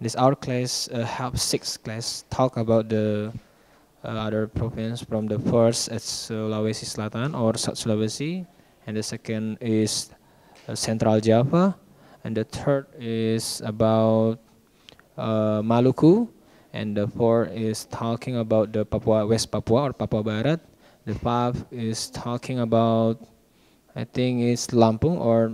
this our class, uh, sixth class, talk about the uh, other province from the first is Sulawesi Selatan or South Sulawesi, and the second is uh, Central Java, and the third is about uh, Maluku, and the fourth is talking about the Papua West Papua or Papua Barat. The fifth is talking about I think it's Lampung or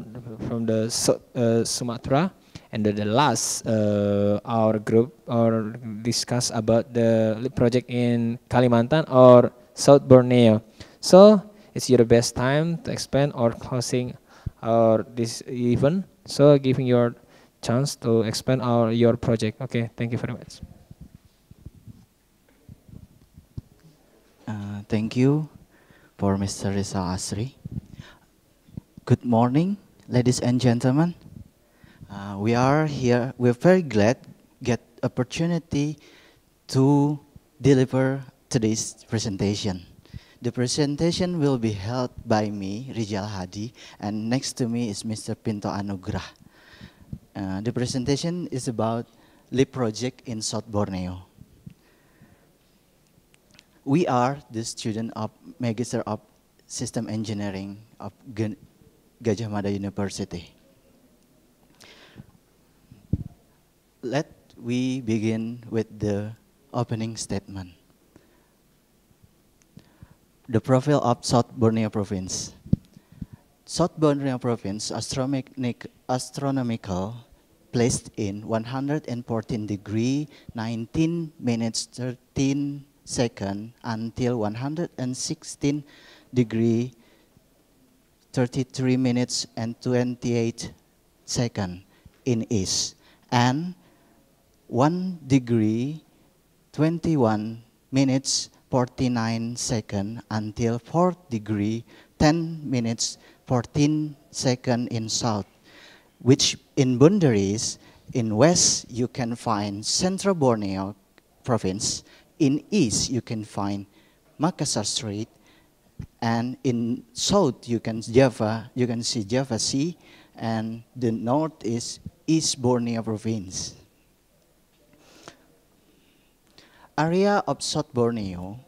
from the uh, Sumatra, and then the last uh, our group or discuss about the project in Kalimantan or South Borneo. So it's your best time to expand or closing our this event. So giving your chance to expand our your project. Okay, thank you very much. Uh, thank you for Mr. Rizal Asri. Good morning, ladies and gentlemen. Uh, we are here, we're very glad get opportunity to deliver today's presentation. The presentation will be held by me, Rijal Hadi, and next to me is Mr. Pinto Anugrah. Uh, the presentation is about the project in South Borneo. We are the student of Magister of System Engineering of Gajah Mada University. let we begin with the opening statement. The profile of South Borneo province. South Borneo province astronomic, astronomical placed in 114 degree 19 minutes 13 second until 116 degree 33 minutes and 28 second in east and 1 degree 21 minutes 49 seconds until 4 degree 10 minutes 14 seconds in south, which in boundaries in west you can find Central Borneo province, in east you can find Makassar Strait, and in south you can Java, you can see Java Sea, and the north is East Borneo province. area of South Borneo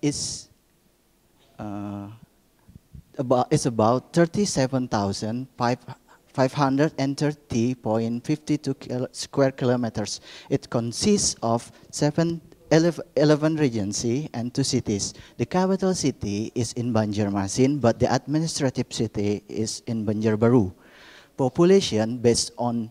is uh, about is about 37,530.52 square kilometers. It consists of seven 11 regency and two cities. The capital city is in Banjarmasin, but the administrative city is in Banjarbaru. Population based on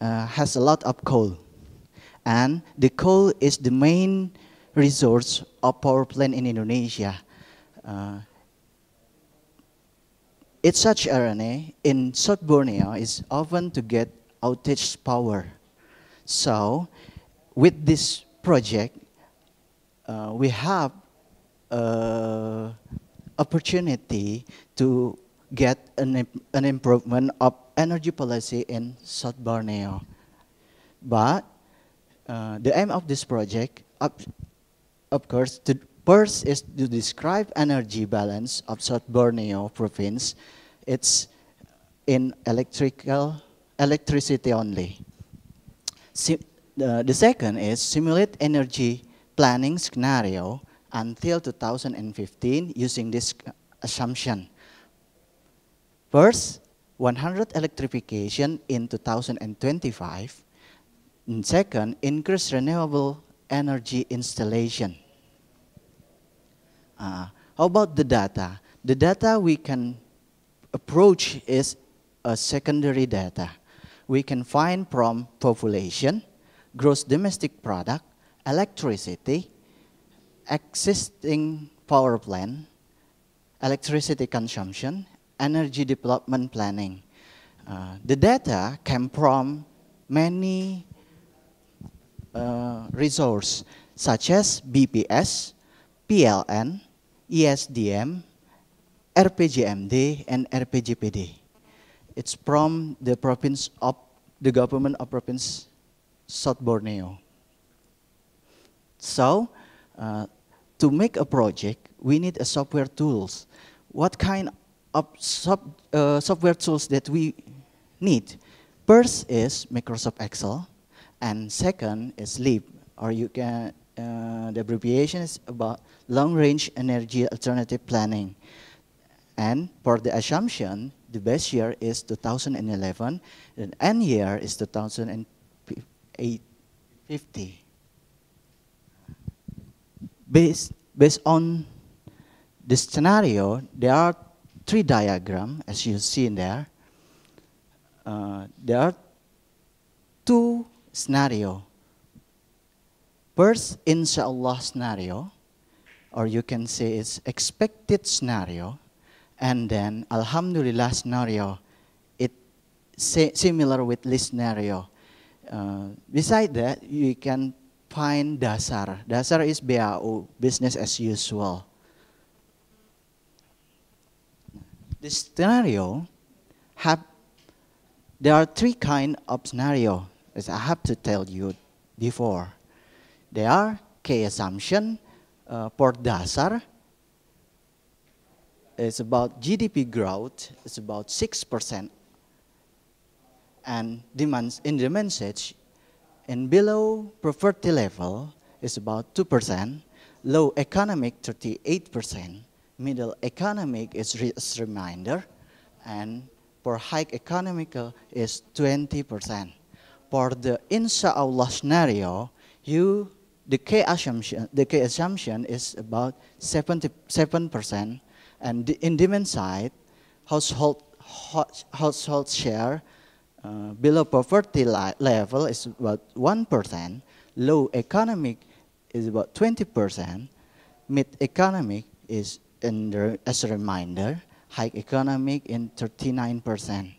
uh, has a lot of coal. And the coal is the main resource of power plant in Indonesia. Uh, it's such RNA in South Borneo is often to get outage power. So with this project, uh, we have uh, opportunity to get an, an improvement of energy policy in South Borneo. But uh, the aim of this project, of, of course, to, first is to describe energy balance of South Borneo province. It's in electrical electricity only. Sim, uh, the second is simulate energy planning scenario until 2015 using this assumption. First, 100 electrification in 2025. And second, increase renewable energy installation. Uh, how about the data? The data we can approach is a secondary data. We can find from population, gross domestic product, electricity, existing power plant, electricity consumption, energy development planning. Uh, the data came from many uh, resources such as BPS, PLN, ESDM, RPGMD, and RPGPD. It's from the province of the government of province South Borneo. So, uh, to make a project, we need a software tools. What kind of sub, uh, software tools that we need. First is Microsoft Excel, and second is LEAP, or you can, uh, the abbreviation is about long-range energy alternative planning. And for the assumption, the best year is 2011, and end year is 2050. Based, based on this scenario, there are tree diagram, as you see in there, uh, there are two scenario. First, inshallah scenario, or you can say it's expected scenario, and then alhamdulillah scenario, it similar with list scenario. Uh, beside that, you can find dasar. Dasar is BAU, business as usual. the scenario have, there are three kind of scenario, as I have to tell you before. They are key assumption, uh, port dasar, it's about GDP growth, it's about 6%. And demands in the message, and below poverty level is about 2%, low economic 38%, middle economic is re reminder, and for high economical is 20%. For the inshallah scenario, you the key assumption the key assumption is about 77 percent, and in demand side, household household share uh, below poverty level is about one percent, low economic is about 20 percent, mid economic is in, as a reminder, high economic in 39%.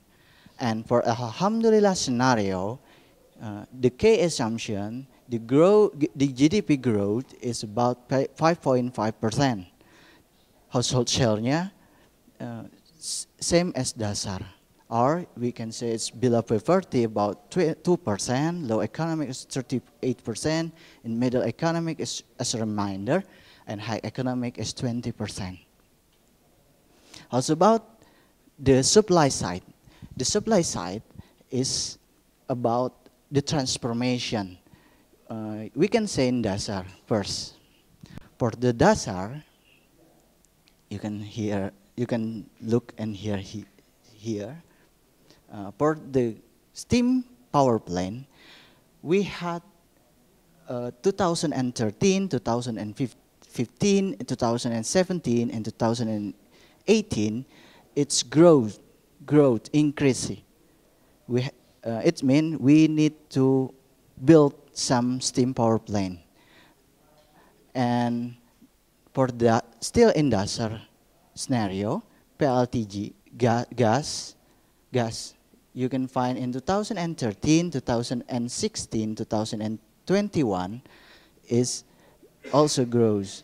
And for a Alhamdulillah scenario, uh, the K assumption, the, grow, the GDP growth is about 5.5%. Household share uh, same as dasar. Or we can say it's below poverty, about 2%, low economic is 38%, and middle economic is, as a reminder, and high economic is 20%. Also about the supply side. The supply side is about the transformation. Uh, we can say in dasar first. For the dasar, you can hear, you can look and hear he, here. Uh, for the steam power plant, we had uh, 2013, 2015 2015, 2017, and 2018, its growth, growth increasing. We, uh, it means we need to build some steam power plant. And for the steel industrial scenario, PLTG ga gas, gas, you can find in 2013, 2016, 2021 is also grows.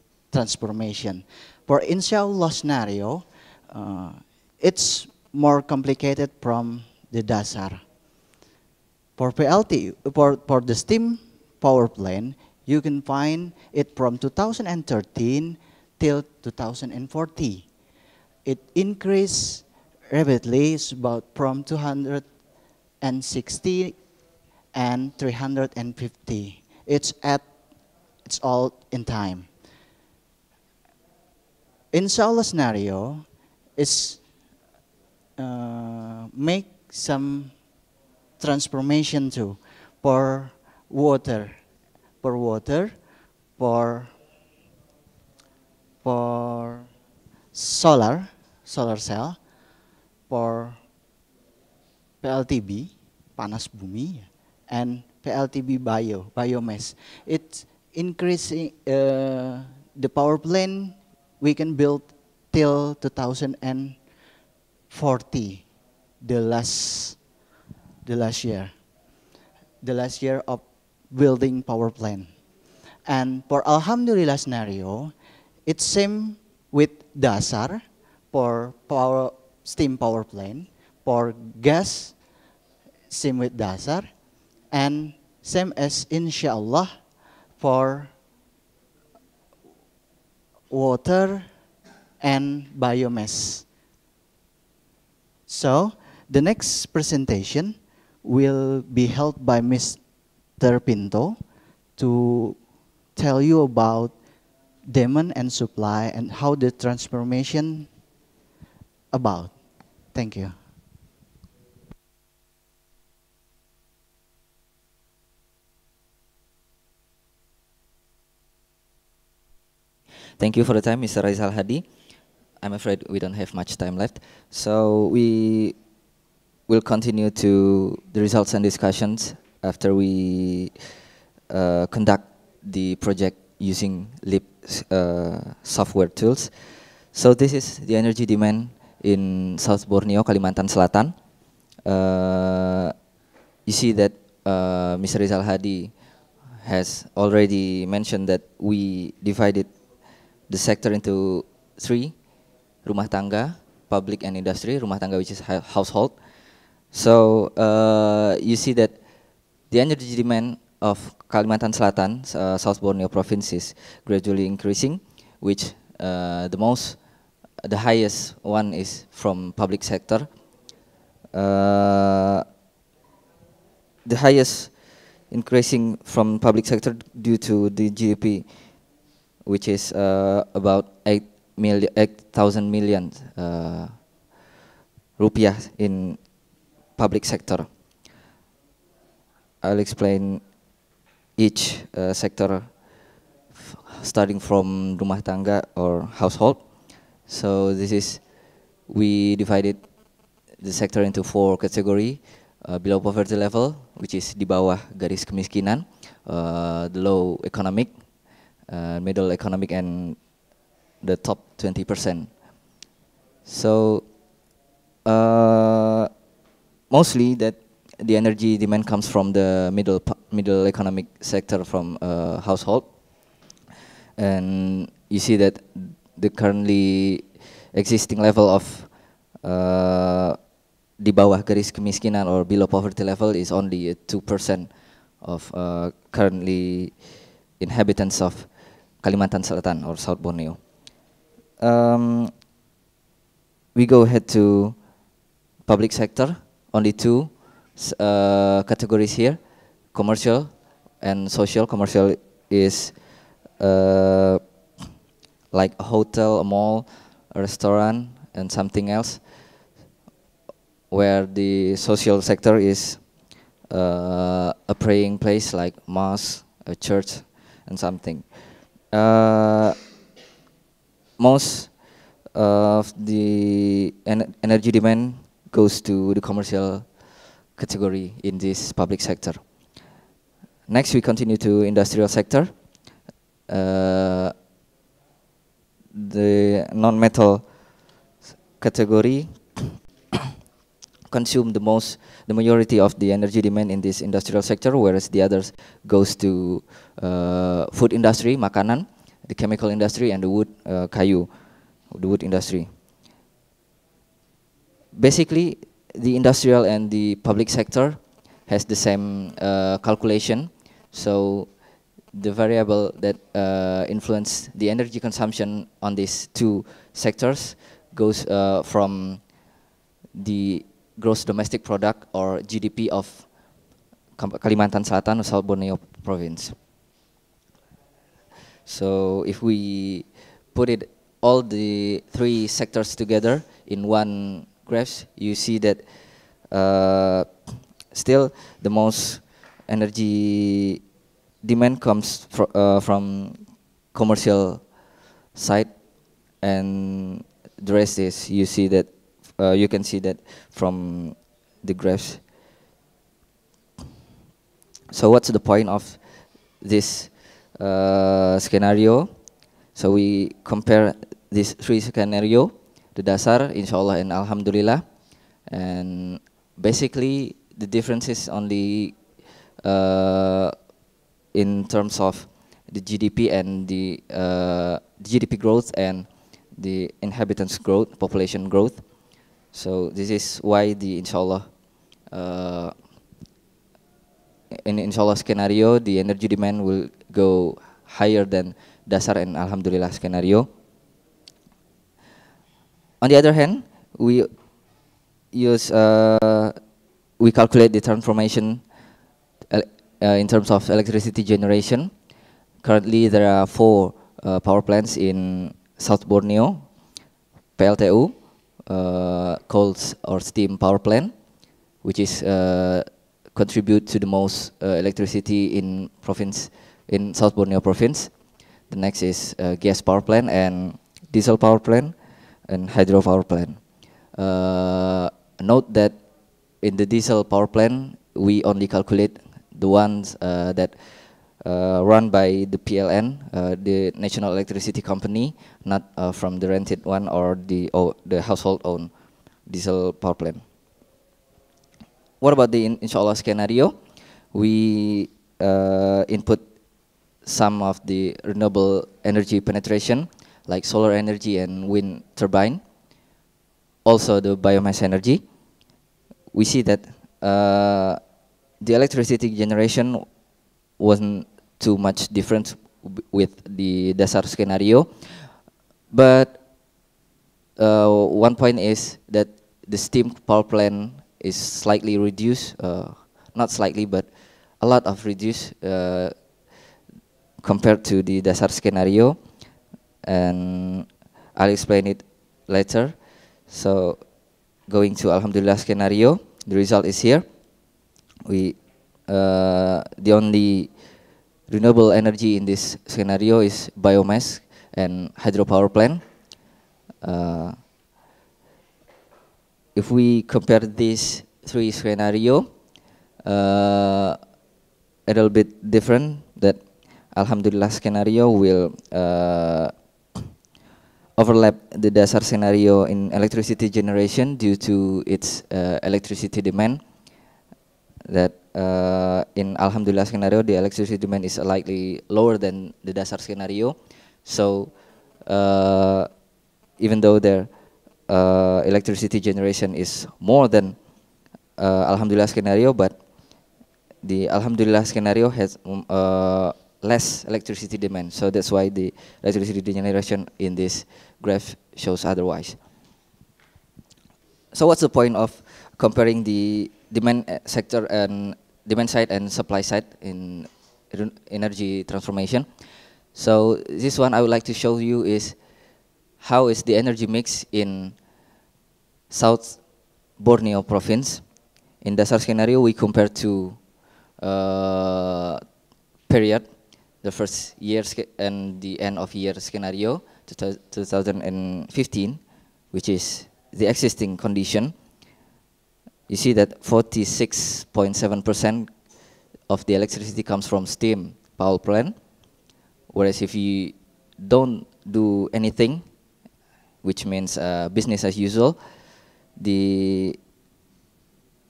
transformation. For inshallah scenario, uh, it's more complicated from the dasar. For PLT, for, for the steam power plant, you can find it from 2013 till 2040. It increased rapidly, it's about from 260 and 350. It's at, it's all in time. In solar scenario is uh, make some transformation too for water, for water, for for solar, solar cell, for PLTB, panas bumi, and PLTB bio, biomass. It's increasing uh, the power plant we can build till 2040, the last, the last year, the last year of building power plant. And for Alhamdulillah scenario, it's same with dasar for power, steam power plant, for gas, same with dasar, and same as inshallah for water, and biomass. So the next presentation will be held by Mr. Pinto to tell you about demand and supply and how the transformation about. Thank you. Thank you for the time, Mr. Rizal Hadi. I'm afraid we don't have much time left. So we will continue to the results and discussions after we uh, conduct the project using LIP uh, software tools. So this is the energy demand in South Borneo, Kalimantan Selatan. Uh, you see that uh, Mr. Rizal Hadi has already mentioned that we divided the sector into three, rumah tangga, public and industry, rumah tangga which is household. So uh, you see that the energy demand of Kalimantan Selatan, uh, South Borneo province is gradually increasing, which uh, the most, the highest one is from public sector. Uh, the highest increasing from public sector due to the GDP which is uh, about 8 million, 8,000 million uh, rupiah in public sector. I'll explain each uh, sector starting from rumah tangga or household. So this is, we divided the sector into four category. Uh, below poverty level, which is di bawah garis kemiskinan, uh, the low economic, uh, middle economic and the top 20%. So uh, mostly that the energy demand comes from the middle middle economic sector from uh, household, and you see that the currently existing level of uh, di bawah garis kemiskinan or below poverty level is only two percent of uh, currently inhabitants of Kalimantan Selatan or South Borneo. Um, we go ahead to public sector, only two uh, categories here, commercial and social. Commercial is uh, like a hotel, a mall, a restaurant, and something else, where the social sector is uh, a praying place like mosque, a church, and something uh, most of the en energy demand goes to the commercial category in this public sector. Next, we continue to industrial sector. Uh, the non-metal category consume the most, the majority of the energy demand in this industrial sector, whereas the others goes to uh, food industry, makanan, the chemical industry, and the wood uh, kayu, the wood industry. Basically, the industrial and the public sector has the same uh, calculation, so the variable that uh, influence the energy consumption on these two sectors goes uh, from the gross domestic product or GDP of Kalimantan Selatan or South Borneo province. So if we put it all the three sectors together in one graph, you see that uh, still the most energy demand comes fr uh, from commercial side and the rest is you see that uh, you can see that from the graphs. So what's the point of this uh, scenario? So we compare these three scenario, the dasar, inshallah, and alhamdulillah, and basically the difference is only uh, in terms of the GDP and the uh, GDP growth and the inhabitants growth, population growth. So this is why the inshallah, uh, in inshallah scenario, the energy demand will go higher than dasar and alhamdulillah scenario. On the other hand, we use uh, we calculate the transformation uh, in terms of electricity generation. Currently, there are four uh, power plants in South Borneo, PLTU, uh, coal or steam power plant, which is uh, contribute to the most uh, electricity in province in South Borneo province. The next is uh, gas power plant and diesel power plant and hydro power plant. Uh, note that in the diesel power plant, we only calculate the ones uh, that uh, run by the PLN, uh, the National Electricity Company, not uh, from the rented one or the the household owned diesel power plant. What about the in inshallah scenario? We input some of the renewable energy penetration like solar energy and wind turbine, also the biomass energy, we see that uh, the electricity generation wasn't too much different with the dasar scenario. But uh, one point is that the steam power plant is slightly reduced, uh, not slightly, but a lot of reduced uh, compared to the dasar scenario. And I'll explain it later. So going to Alhamdulillah scenario, the result is here. We uh, the only renewable energy in this scenario is biomass and hydropower plant. Uh, if we compare these three scenario, uh, a little bit different that Alhamdulillah scenario will uh, overlap the Dasar scenario in electricity generation due to its uh, electricity demand that uh, in Alhamdulillah scenario, the electricity demand is slightly lower than the dasar scenario. So uh, even though their uh, electricity generation is more than uh, Alhamdulillah scenario, but the Alhamdulillah scenario has um, uh, less electricity demand. So that's why the electricity generation in this graph shows otherwise. So what's the point of comparing the demand eh, sector and demand side and supply side in energy transformation. So this one I would like to show you is how is the energy mix in South Borneo province. In the SAR scenario, we compare to uh, period, the first year and the end of year scenario, 2015, which is the existing condition you see that 46.7% of the electricity comes from steam power plant, whereas if you don't do anything, which means uh, business as usual, the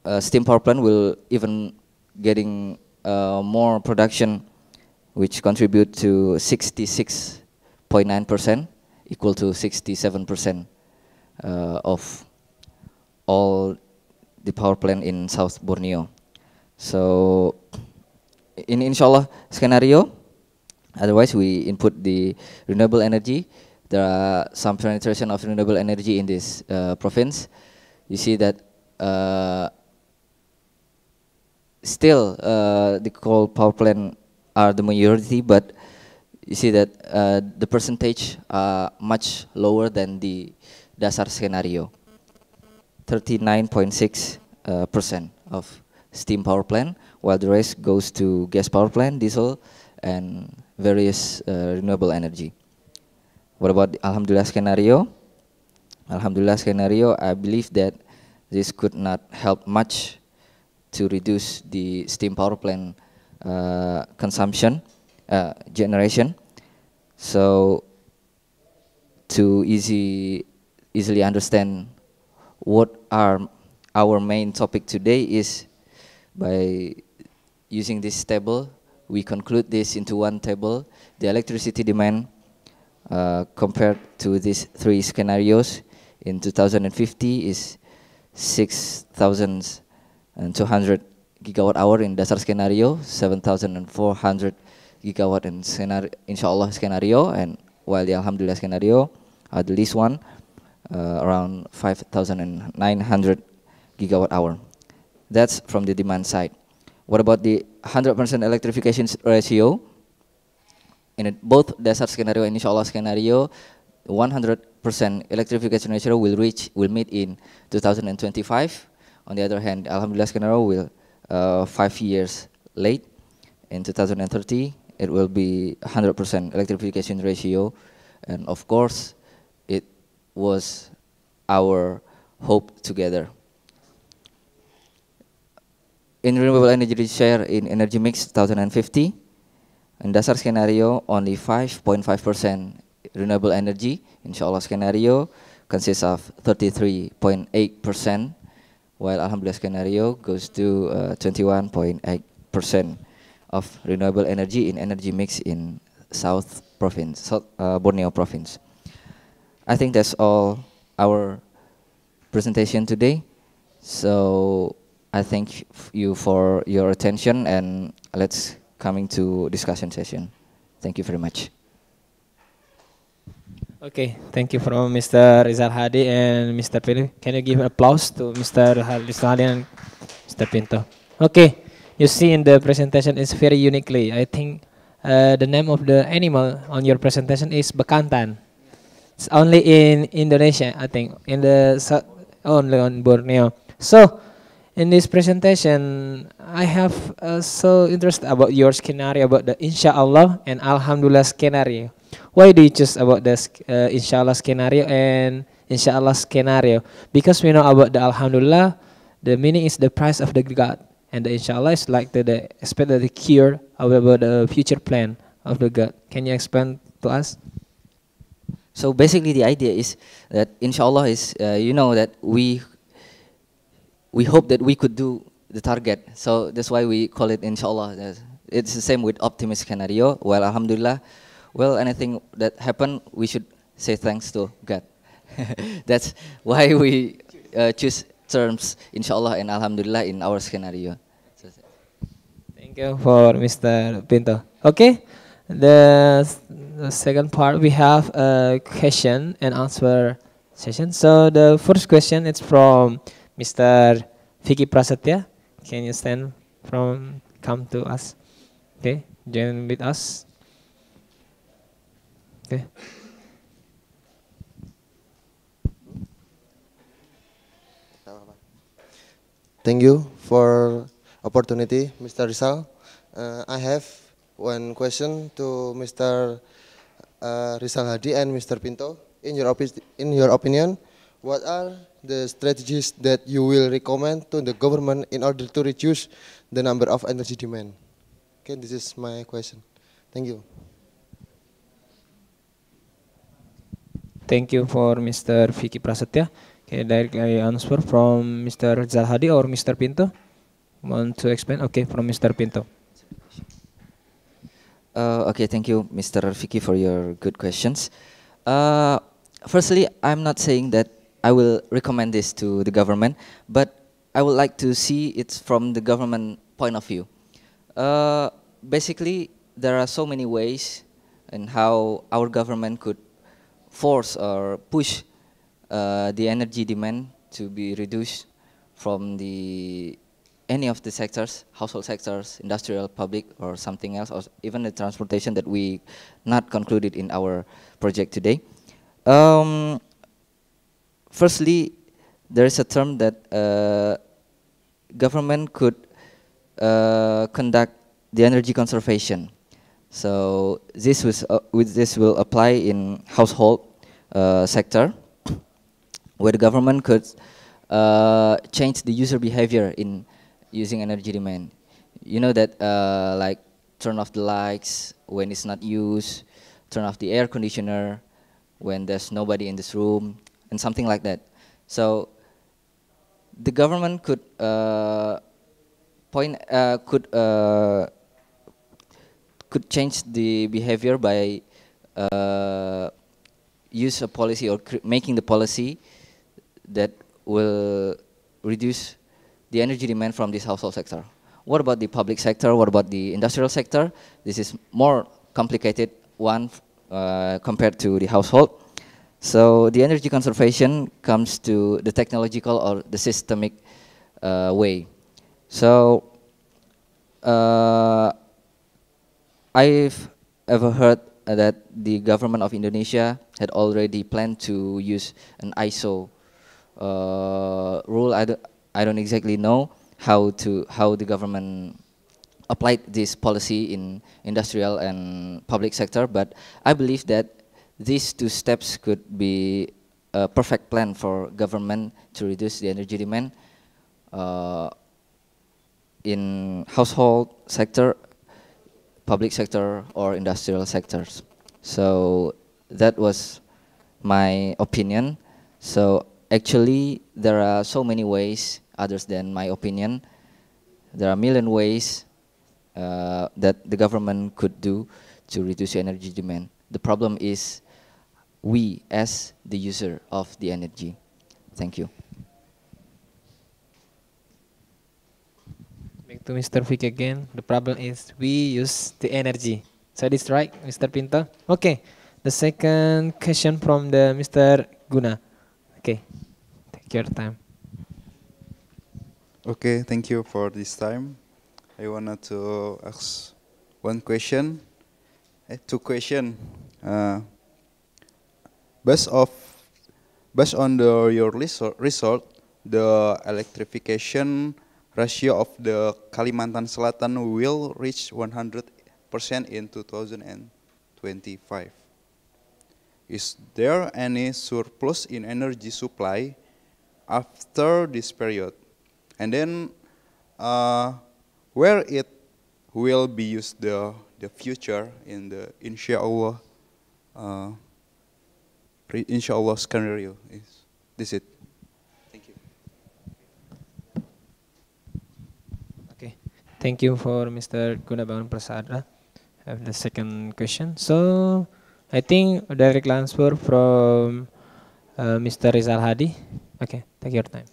uh, steam power plant will even getting uh, more production, which contribute to 66.9 percent, equal to 67 percent uh, of all the power plant in South Borneo. So in inshallah scenario, otherwise we input the renewable energy. There are some penetration of renewable energy in this uh, province. You see that uh, still uh, the coal power plant are the majority, but you see that uh, the percentage are much lower than the dasar scenario. 39.6% uh, of steam power plant, while the rest goes to gas power plant, diesel, and various uh, renewable energy. What about Alhamdulillah scenario? Alhamdulillah scenario, I believe that this could not help much to reduce the steam power plant uh, consumption, uh, generation. So to easy, easily understand what are our main topic today is by using this table, we conclude this into one table, the electricity demand uh, compared to these three scenarios in 2050 is 6,200 gigawatt hour in dasar scenario, 7,400 gigawatt in scenario, inshallah scenario, and while the alhamdulillah scenario at the least one, uh, around 5,900 gigawatt hour. That's from the demand side. What about the 100% electrification ratio? In both desert scenario and inshallah scenario, 100% electrification ratio will reach will meet in 2025. On the other hand, Alhamdulillah scenario will uh, five years late. In 2030, it will be 100% electrification ratio, and of course, was our hope together. In renewable energy share in energy mix 2050, in dasar skenario only 5.5% renewable energy. Inshallah skenario consists of 33.8%, while Alhamdulillah scenario goes to 21.8% uh, of renewable energy in energy mix in South Province, South, uh, Borneo Province. I think that's all our presentation today. So I thank you for your attention and let's coming to discussion session. Thank you very much. Okay, thank you from Mr. Rizal Hadi and Mr. Philip. Can you give applause to Mr. Rizal Hadi and Mr. Pinto? Okay, you see in the presentation is very uniquely. I think uh, the name of the animal on your presentation is bekantan. It's only in Indonesia, I think, in the only oh, on Borneo. So, in this presentation, I have uh, so interested about your scenario about the inshallah and alhamdulillah scenario. Why do you choose about the uh, inshallah scenario and inshallah scenario? Because we know about the alhamdulillah, the meaning is the price of the God, and the inshallah is like the, the expected the cure about the future plan of the God. Can you explain to us? So basically the idea is that inshallah is, uh, you know that we, we hope that we could do the target. So that's why we call it inshallah. It's the same with optimist scenario. Well, alhamdulillah, well, anything that happened, we should say thanks to God. that's why we uh, choose terms inshallah and alhamdulillah in our scenario. Thank you for Mr. Pinto. Okay, the the second part we have a question and answer session. So the first question is from Mr. Vicky Prasetya. Can you stand from come to us? Okay, join with us. Okay. Thank you for opportunity, Mr. Rizal. Uh, I have one question to Mr. Uh, Rizal Hadi and Mr. Pinto. In your, in your opinion, what are the strategies that you will recommend to the government in order to reduce the number of energy demand? Okay, this is my question. Thank you. Thank you for Mr. Vicky Prasetya. Okay, directly answer from Mr. Rizal Hadi or Mr. Pinto. Want to explain? Okay, from Mr. Pinto. Uh, okay, thank you, Mr. Rafiki, for your good questions. Uh, firstly, I'm not saying that I will recommend this to the government, but I would like to see it from the government point of view. Uh, basically, there are so many ways in how our government could force or push uh, the energy demand to be reduced from the any of the sectors, household sectors, industrial, public, or something else, or even the transportation that we not concluded in our project today. Um, firstly, there is a term that uh, government could uh, conduct the energy conservation. So this was uh, this will apply in household uh, sector, where the government could uh, change the user behavior in using energy demand. You know that uh, like turn off the lights when it's not used, turn off the air conditioner when there's nobody in this room, and something like that. So the government could uh, point uh, could uh, could change the behavior by uh, use a policy or making the policy that will reduce the energy demand from this household sector. What about the public sector? What about the industrial sector? This is more complicated one uh, compared to the household. So the energy conservation comes to the technological or the systemic uh, way. So uh, I've ever heard that the government of Indonesia had already planned to use an ISO uh, rule. I don't exactly know how to how the government applied this policy in industrial and public sector, but I believe that these two steps could be a perfect plan for government to reduce the energy demand uh, in household sector, public sector, or industrial sectors. So that was my opinion. So actually, there are so many ways others than my opinion. There are a million ways uh, that the government could do to reduce energy demand. The problem is we as the user of the energy. Thank you. Back to Mr. Vic again. The problem is we use the energy. So this right, Mr. Pinto? Okay. The second question from the Mr. Guna. Okay. Take your time. Okay, thank you for this time. I wanted to ask one question, uh, two question. Uh, based of based on the your result, the electrification ratio of the Kalimantan Selatan will reach 100% in 2025. Is there any surplus in energy supply after this period? And then uh, where it will be used the the future in the inshallah uh, inshallah scenario is this it. Thank you. Okay, thank you for Mr. Gunabawan Prasada. I have the second question. So I think direct answer from uh, Mr. Rizal Hadi. Okay, take your time.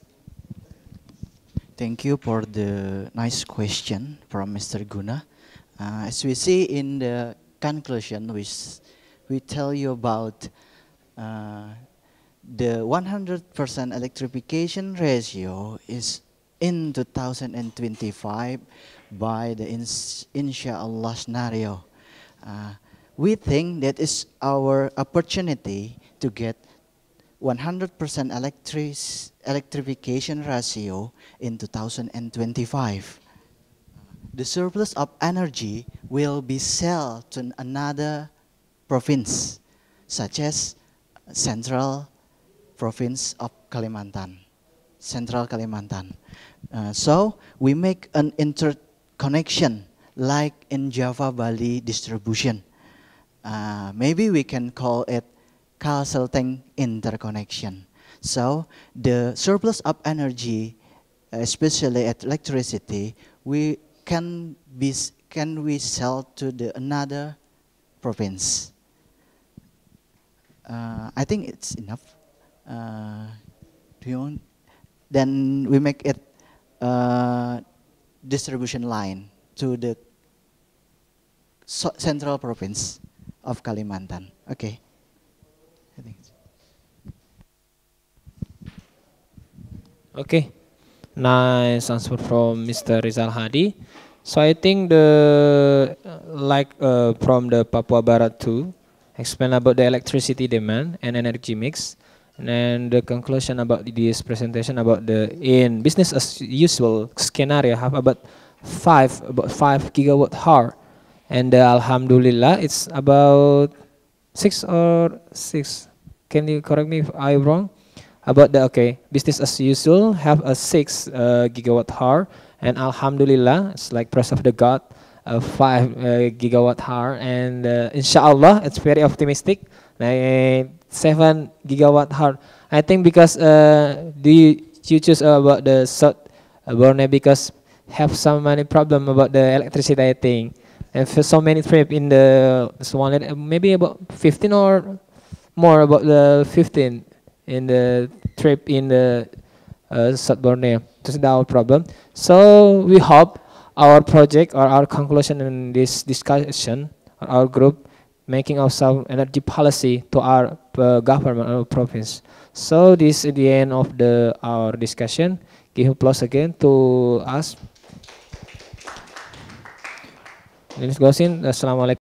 Thank you for the nice question from Mr. Guna. Uh, as we see in the conclusion, we, we tell you about uh, the 100% electrification ratio is in 2025 by the inshallah scenario. Uh, we think that is our opportunity to get 100% electric electrification ratio in 2025. The surplus of energy will be sold to another province, such as central province of Kalimantan, central Kalimantan. Uh, so we make an interconnection like in Java Bali distribution. Uh, maybe we can call it karl interconnection. So the surplus of energy, uh, especially at electricity, we can be can we sell to the another province. Uh, I think it's enough. Uh, do you want? Then we make it uh, distribution line to the so central province of Kalimantan. Okay. Okay, nice answer from Mr. Rizal Hadi. So I think the uh, like uh, from the Papua Barat too, explain about the electricity demand and energy mix, and the conclusion about this presentation about the in business as usual scenario have about five about five gigawatt hour, and uh, Alhamdulillah it's about six or six. Can you correct me if I'm wrong? about the okay business as usual have a six uh, gigawatt hour and alhamdulillah it's like press of the god uh, five uh, gigawatt hour and uh, inshallah it's very optimistic like seven gigawatt hour i think because uh, do you, you choose about the south borneo because have so many problem about the electricity i think and for so many trip in the so one maybe about 15 or more about the 15 in the trip in the uh, South Borneo. This is our problem. So we hope our project or our conclusion in this discussion, our group, making of some energy policy to our uh, government or province. So this is the end of the our discussion. Give applause again to us. Assalamualaikum.